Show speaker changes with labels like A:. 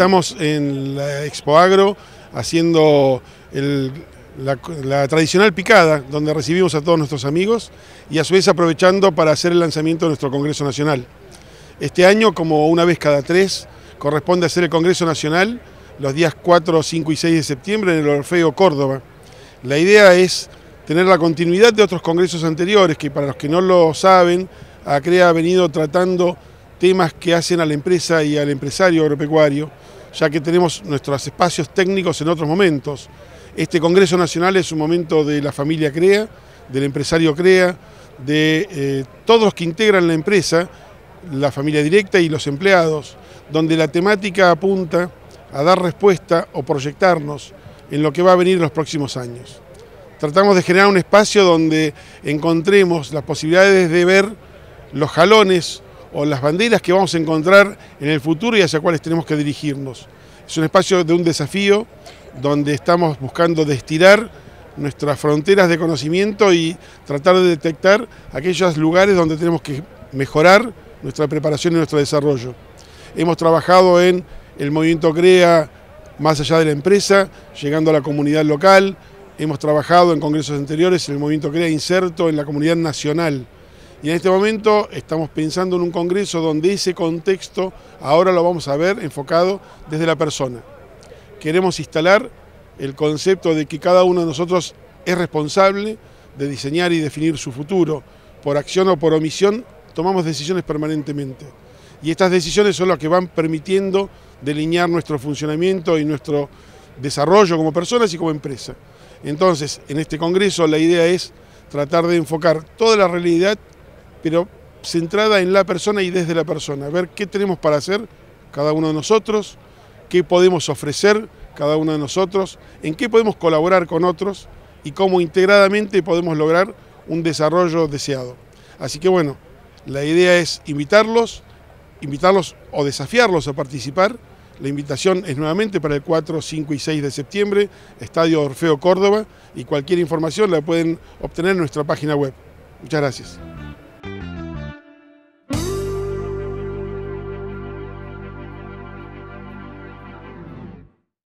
A: Estamos en la Expo Agro haciendo la, la, tradicional picada, donde recibimos a todos nuestros amigos y a su vez aprovechando para hacer el lanzamiento de nuestro Congreso Nacional. Este año, como una vez cada tres, corresponde hacer el Congreso Nacional los días 4, 5 y 6 de septiembre en el Orfeo Córdoba. La idea es tener la continuidad de otros congresos anteriores, que para los que no lo saben, ACREA ha venido tratando temas que hacen a la empresa y al empresario agropecuario, ya que tenemos nuestros espacios técnicos en otros momentos. Este Congreso Nacional es un momento de la familia CREA, del empresario CREA, de eh, todos los que integran la empresa, la familia directa y los empleados, donde la temática apunta a dar respuesta o proyectarnos en lo que va a venir en los próximos años. Tratamos de generar un espacio donde encontremos las posibilidades de ver los jalones o las banderas que vamos a encontrar en el futuro y hacia cuáles tenemos que dirigirnos. Es un espacio de un desafío donde estamos buscando destilar nuestras fronteras de conocimiento y tratar de detectar aquellos lugares donde tenemos que mejorar nuestra preparación y nuestro desarrollo. Hemos trabajado en el movimiento CREA más allá de la empresa, llegando a la comunidad local, hemos trabajado en congresos anteriores en el movimiento CREA inserto en la comunidad nacional. Y en este momento estamos pensando en un congreso donde ese contexto ahora lo vamos a ver enfocado desde la persona. Queremos instalar el concepto de que cada uno de nosotros es responsable de diseñar y definir su futuro. Por acción o por omisión tomamos decisiones permanentemente. Y estas decisiones son las que van permitiendo delinear nuestro funcionamiento y nuestro desarrollo como personas y como empresa. Entonces, en este congreso la idea es tratar de enfocar toda la realidad pero centrada en la persona y desde la persona, ver qué tenemos para hacer cada uno de nosotros, qué podemos ofrecer cada uno de nosotros, en qué podemos colaborar con otros y cómo integradamente podemos lograr un desarrollo deseado. Así que bueno, la idea es invitarlos, invitarlos o desafiarlos a participar. La invitación es nuevamente para el 4, 5 y 6 de septiembre, Estadio Orfeo Córdoba, y cualquier información la pueden obtener en nuestra página web. Muchas gracias.